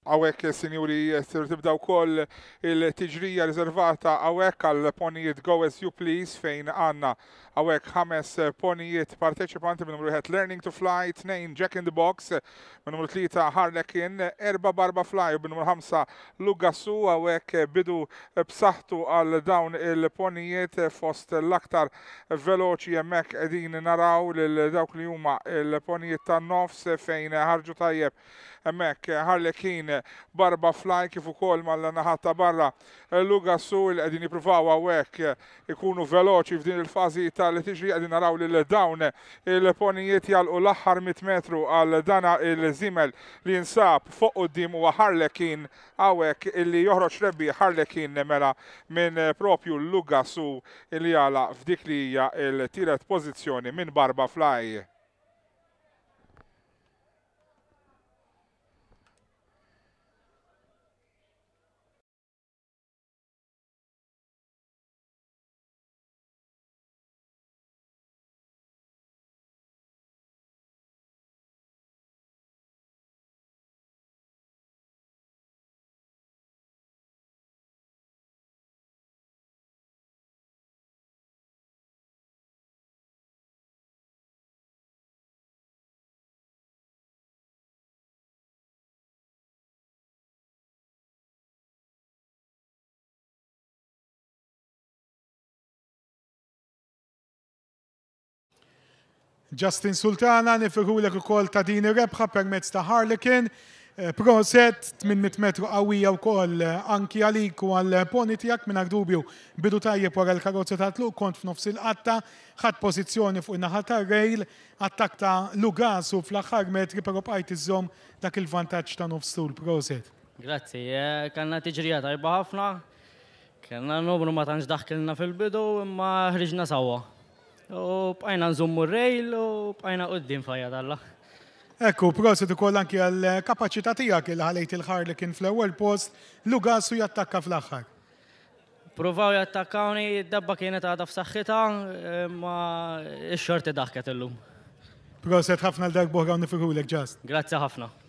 Għawek, sinjuri, sir tibdaw koll il-tiġrija rizervata għawek għal ponijiet Go As You Please fejn għanna għawek ħames ponijiet parteċipanti minn numru 1 Learning to Fly, 2 Jack in the Box, minn numru 3 Harlekin, 4 Barba Fly minn numru 5 Lugasu, għawek bidu b'saħtu għal dawn il-ponijiet fost l-aktar veloċi jemmek edin naraw l-dawk li juma il-ponijiet tan nofs fejn ħarġu tajjeb jemmek Harlekin barba flajn kif ukoll mal-naħat ta' barra luga sul qegħdin jippruvaw hawnhekk ikunu veloċi f'din il-fażi tal-tiġri qegħdin naraw lil dawn il-ponijiet jalqu l-aħħar 100 metru għal dana il-żimel li jinsab fuq qudiem huwa ħarlekin hawnhekk illi joħroġ rebbi ħarlekin mela minn propju Lugasu li jala f'dik li hija il-tiret pożizzjoni minn Barba Fly. Justin Sultana nifirulek u kol ta' din rebħa permezz ta' Harlekin. Eh, proset 800 metru qawwija wkoll eh, anki għaliku għal poni tiegħek minn dubju bidu tajjeb wara l-karozza ta' tluq kont f'nofs il-qatta, ħadd pożizzjoni fuq in-naħa tar-rejl, attak ta' lugasu fl-aħħar metri però bqajt iżżomm dak il-vantaġġ ta' nofs tul proset. Grazzi, eh, kellna tiġrija tajba ħafna, kellna nobru ma tantx daħkilna fil-bidu imma ħriġna sawa. U bqajna nżummu rejl u bqajna qoddim fajja talla. Ekku, prosit ukoll anki għal-kapacità tiegħek il ħalejt il-ħar li kien fl-ewwel post, Lugas u jattakka fl-aħħar. Provaw jattakkawni, dabba kienet għadha f'saħħitha, eh, ma x-xorti daħket illum. Prosit ħafna l-darbuħ għawni fiħulek ġast. Grazzi ħafna.